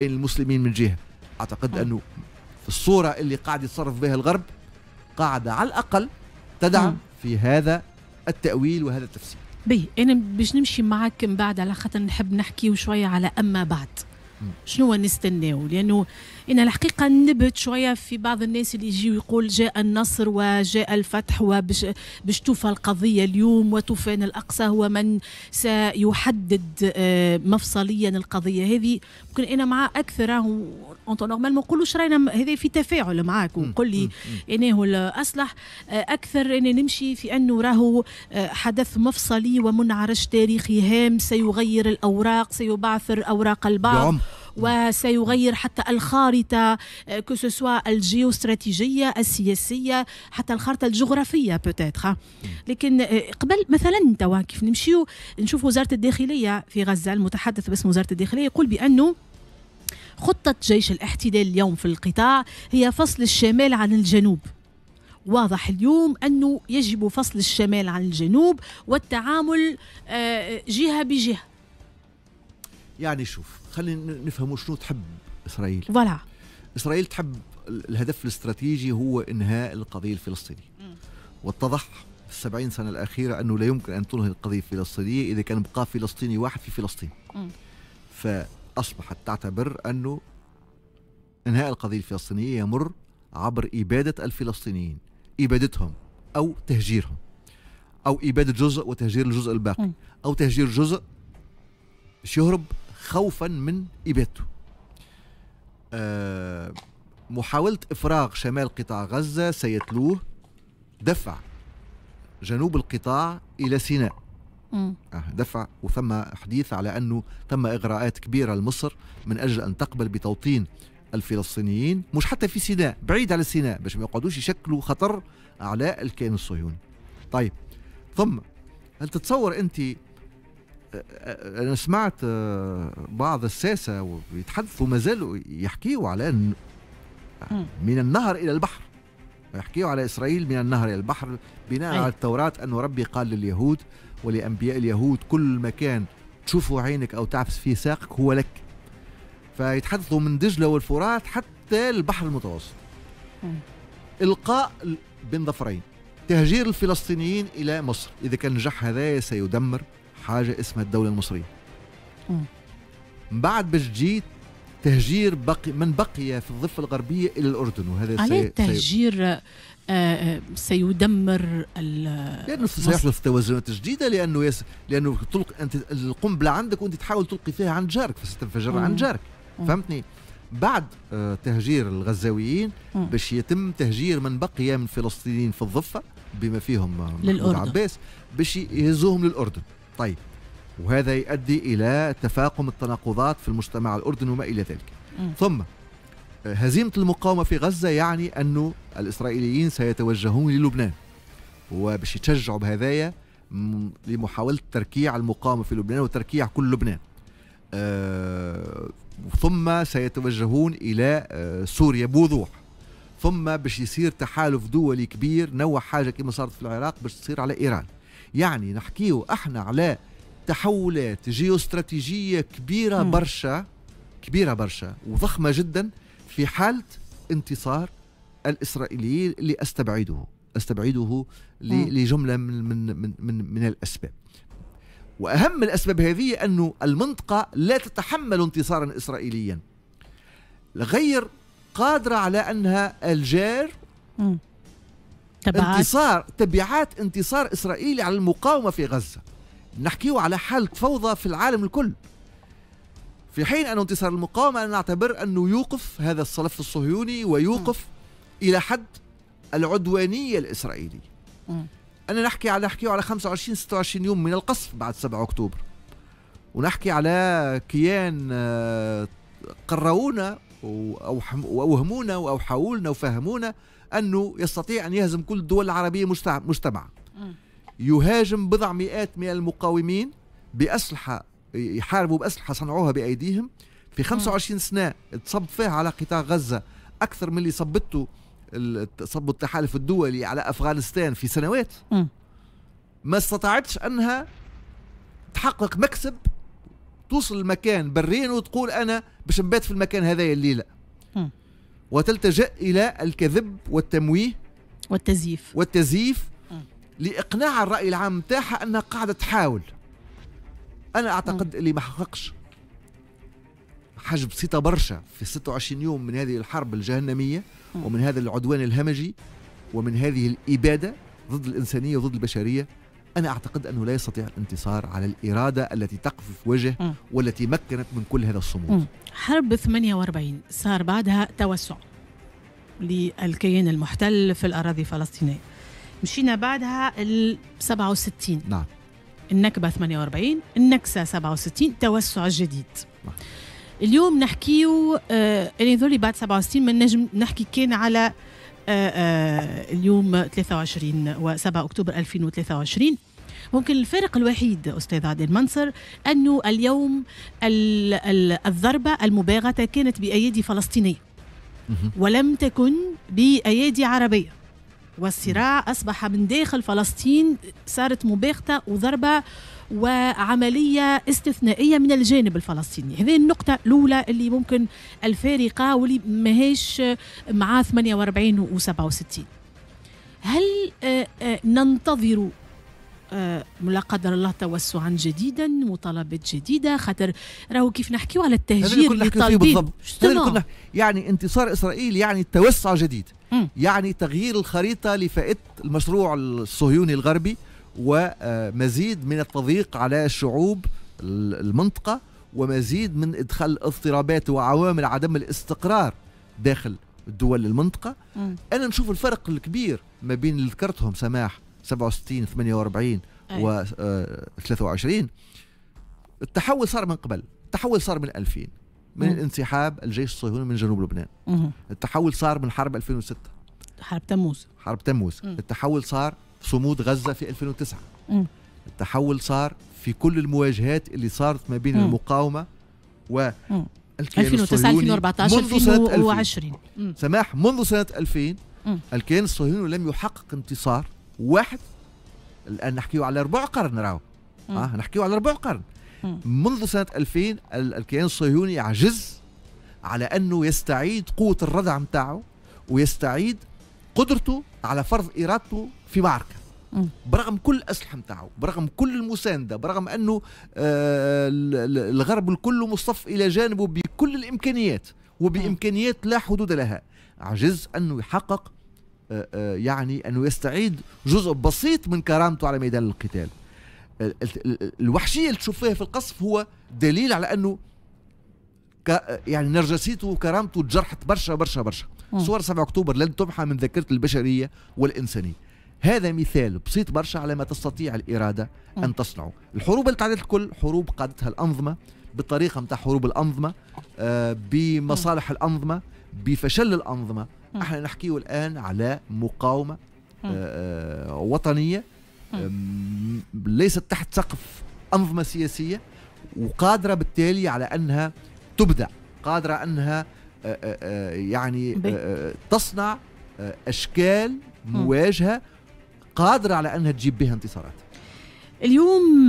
بين المسلمين من جهه اعتقد آه. انه في الصوره اللي قاعد يتصرف بها الغرب قاعده على الاقل تدعم آه. في هذا التاويل وهذا التفسير بي انا باش نمشي معك من بعد على خاطر نحب نحكي شويه على اما بعد شنو نستناو لانه إن الحقيقة نبت شوية في بعض الناس اللي يجي ويقول جاء النصر وجاء الفتح وباش توفى القضية اليوم وطوفان الأقصى هو من سيحدد آه، مفصليا القضية هذه ممكن أنا مع أكثر آه، أنت نورمال ما نقولوش راينا هذا في تفاعل معاك وقول لي أنه الأصلح آه، أكثر أن نمشي في أنه راهو حدث مفصلي ومنعرج تاريخي هام سيغير الأوراق سيبعثر أوراق البعض وسيغير حتى الخارطة كسوسوا آه، الجيوستراتيجية السياسية حتى الخارطة الجغرافية بوتيتر لكن آه، قبل مثلا توا كيف نمشيو نشوف وزارة الداخلية في غزة المتحدث باسم وزارة الداخلية يقول بأنه خطة جيش الاحتلال اليوم في القطاع هي فصل الشمال عن الجنوب واضح اليوم أنه يجب فصل الشمال عن الجنوب والتعامل آه، جهة بجهة يعني شوف خلينا نفهموا شنو تحب اسرائيل فوالا اسرائيل تحب الهدف الاستراتيجي هو انهاء القضيه الفلسطينيه واتضح في السبعين سنه الاخيره انه لا يمكن ان تنهي القضيه الفلسطينيه اذا كان بقى فلسطيني واحد في فلسطين م. فاصبحت تعتبر انه انهاء القضيه الفلسطينيه يمر عبر اباده الفلسطينيين ابادتهم او تهجيرهم او اباده جزء وتهجير الجزء الباقي م. او تهجير جزء باش يهرب خوفا من إبادته محاولة إفراغ شمال قطاع غزة سيتلوه دفع جنوب القطاع إلى سيناء آه، دفع وثم حديث على أنه تم إغراءات كبيرة لمصر من أجل أن تقبل بتوطين الفلسطينيين مش حتى في سيناء بعيد على سيناء باش ما يقعدوش يشكلوا خطر على الكيان الصهيوني طيب ثم هل تتصور أنت انا سمعت آه، بعض الساسه يتحدثوا ما زالوا يحكيوا على ان من النهر الى البحر يحكيوا على اسرائيل من النهر الى البحر بناء أي. على التوراه ان ربي قال لليهود ولانبياء اليهود كل مكان تشوفه عينك او تعفس فيه ساقك هو لك فيتحدثوا من دجله والفرات حتى البحر المتوسط م. القاء بين ظفرين تهجير الفلسطينيين الى مصر اذا كان نجح هذا سيدمر حاجه اسمها الدوله المصريه بعد باش تجي تهجير بقي من بقي في الضفه الغربيه الى الاردن وهذا على التهجير آه, آه، سيدمر لانه سيحدث توازنات جديده لانه يس... لانه تلقي انت القنبله عندك وانت تحاول تلقي فيها عن جارك فستنفجر عن جارك فهمتني بعد آه تهجير الغزاويين باش يتم تهجير من بقي من فلسطينيين في الضفه بما فيهم آه، للأردن عباس باش يهزوهم للاردن طيب وهذا يؤدي إلى تفاقم التناقضات في المجتمع الأردني وما إلى ذلك م. ثم هزيمة المقاومة في غزة يعني أنه الإسرائيليين سيتوجهون للبنان وباش يتشجعوا بهذايا لمحاولة تركيع المقاومة في لبنان وتركيع كل لبنان آه ثم سيتوجهون إلى آه سوريا بوضوح ثم باش يصير تحالف دولي كبير نوع حاجة كما صارت في العراق باش تصير على إيران يعني نحكيه احنا على تحولات جيوستراتيجية كبيرة م. برشا كبيرة برشا وضخمة جدا في حالة انتصار الإسرائيليين اللي أستبعده أستبعده لجملة من, من, من, من, من الأسباب وأهم الأسباب هذه أن المنطقة لا تتحمل انتصارا إسرائيليا غير قادرة على أنها الجار م. تبعات انتصار تبعات انتصار اسرائيلي على المقاومه في غزه نحكيه على حاله فوضى في العالم الكل في حين ان انتصار المقاومه انا نعتبر انه يوقف هذا الصلف الصهيوني ويوقف م. الى حد العدوانيه الاسرائيليه م. انا نحكي على نحكيه على 25 26 يوم من القصف بعد 7 اكتوبر ونحكي على كيان آه، قرونا واوهمونا حاولنا وفهمونا أنه يستطيع أن يهزم كل الدول العربية مجتمعة يهاجم بضع مئات من المقاومين بأسلحة يحاربوا بأسلحة صنعوها بأيديهم في 25 سنة تصب فيها على قطاع غزة أكثر من اللي صبته صب التحالف الدولي على أفغانستان في سنوات ما استطاعتش أنها تحقق مكسب توصل المكان برين وتقول أنا باش نبات في المكان هذايا الليلة وتلتجأ إلى الكذب والتمويه والتزييف والتزييف لإقناع الرأي العام نتاعها أنها قاعدة تحاول أنا أعتقد اللي ما حققش حاجة بسيطة برشا في 26 يوم من هذه الحرب الجهنمية ومن هذا العدوان الهمجي ومن هذه الإبادة ضد الإنسانية وضد البشرية أنا أعتقد أنه لا يستطيع الانتصار على الإرادة التي تقف في وجه م. والتي مكنت من كل هذا الصمود م. حرب 48 صار بعدها توسع للكيان المحتل في الأراضي الفلسطينية مشينا بعدها ال 67 نعم النكبة 48 النكسة 67 توسع جديد نعم. اليوم نحكيو آه اللي ذولي بعد 67 من نجم نحكي كان على آه آه اليوم 23 و 7 اكتوبر 2023 ممكن الفارق الوحيد أستاذ عادل منصر أنه اليوم الضربة المباغتة كانت بأيدي فلسطينية ولم تكن بأيدي عربية والصراع أصبح من داخل فلسطين صارت مباغتة وضربة وعملية استثنائية من الجانب الفلسطيني هذه النقطة الأولى اللي ممكن الفارقة واللي ماهيش مع 48 و 67 هل آه، آه، ننتظر آه، لا قدر الله توسعا جديدا مطالبات جديده خاطر راهو كيف نحكيو على التهجير اللي طالبين بالضبط يعني انتصار اسرائيل يعني توسع جديد يعني تغيير الخريطه لفائده المشروع الصهيوني الغربي ومزيد من التضييق على شعوب المنطقه ومزيد من ادخال اضطرابات وعوامل عدم الاستقرار داخل دول المنطقه انا نشوف الفرق الكبير ما بين اللي ذكرتهم سماح 67 48 و 23 آه، التحول صار من قبل التحول صار من 2000 من انسحاب الجيش الصهيوني من جنوب لبنان التحول صار من حرب 2006 حرب تموز حرب تموز التحول صار صمود غزة في 2009 التحول صار في كل المواجهات اللي صارت ما بين المقاومة و 2009 2014 2020 سماح منذ سنة 2000 الكيان الصهيوني لم يحقق انتصار واحد الان نحكيو على ربع قرن راهو اه نحكيو على ربع قرن مم. منذ سنه 2000 الكيان الصهيوني عجز على انه يستعيد قوه الردع نتاعو ويستعيد قدرته على فرض ارادته في معركه برغم كل الاسلحه نتاعو برغم كل المسانده برغم انه آه الغرب الكل مصطف الى جانبه بكل الامكانيات وبامكانيات لا حدود لها عجز انه يحقق آه، آه، يعني أنه يستعيد جزء بسيط من كرامته على ميدان القتال آه، الوحشية اللي تشوف فيها في القصف هو دليل على أنه يعني نرجسيته وكرامته تجرحت برشا برشا برشا صور 7 أكتوبر لن تمحى من ذاكرة البشرية والإنسانية هذا مثال بسيط برشا على ما تستطيع الإرادة أن تصنعه الحروب اللي تعدت الكل حروب قادتها الأنظمة بالطريقة متاع حروب الأنظمة بمصالح الأنظمة بفشل الأنظمة احنا نحكيه الان على مقاومه آه،, آه وطنيه آه ليست تحت سقف انظمه سياسيه وقادره بالتالي على انها تبدع قادره انها آه، آه، يعني تصنع اشكال مواجهه قادره على انها تجيب بها انتصارات اليوم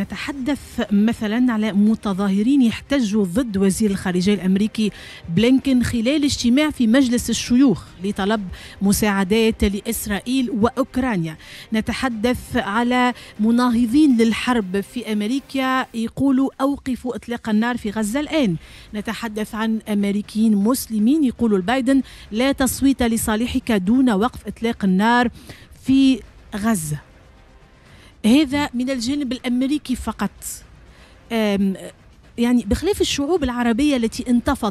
نتحدث مثلا على متظاهرين يحتجوا ضد وزير الخارجيه الامريكي بلينكن خلال اجتماع في مجلس الشيوخ لطلب مساعدات لاسرائيل واوكرانيا نتحدث على مناهضين للحرب في امريكا يقولوا اوقفوا اطلاق النار في غزه الان نتحدث عن امريكيين مسلمين يقولوا البايدن لا تصويت لصالحك دون وقف اطلاق النار في غزه هذا من الجانب الامريكي فقط يعني بخلاف الشعوب العربيه التي انتفض